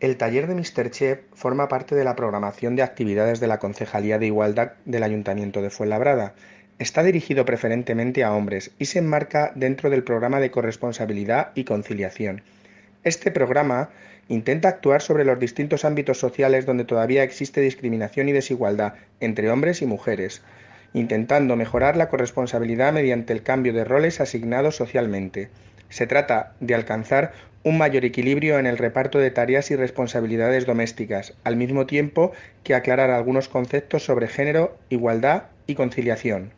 El taller de Mr. Chef forma parte de la programación de actividades de la Concejalía de Igualdad del Ayuntamiento de Fuenlabrada. Está dirigido preferentemente a hombres y se enmarca dentro del programa de corresponsabilidad y conciliación. Este programa intenta actuar sobre los distintos ámbitos sociales donde todavía existe discriminación y desigualdad entre hombres y mujeres, intentando mejorar la corresponsabilidad mediante el cambio de roles asignados socialmente. Se trata de alcanzar un mayor equilibrio en el reparto de tareas y responsabilidades domésticas, al mismo tiempo que aclarar algunos conceptos sobre género, igualdad y conciliación.